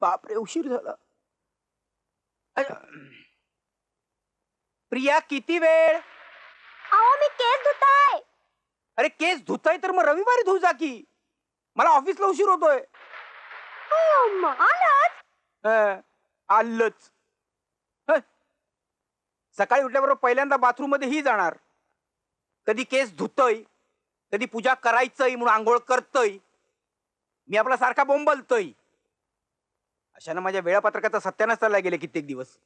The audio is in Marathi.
बापरे उशीर झाला प्रिया किती वेळ अहो मी केस धुताय अरे केस धुताय तर मग रविवारी धुऊ जा की मला ऑफिसला उशीर होतोय आलच हो, आलच आलंच सकाळी उठल्याबरोबर पहिल्यांदा बाथरूम मध्ये ही जाणार कधी केस धुतय कधी पूजा करायचंय म्हणून आंघोळ करतय मी आपला सारखा बोंबलतय अशानं माझ्या वेळापत्रकाचा सत्यानाश चालला गेले कित्येक दिवस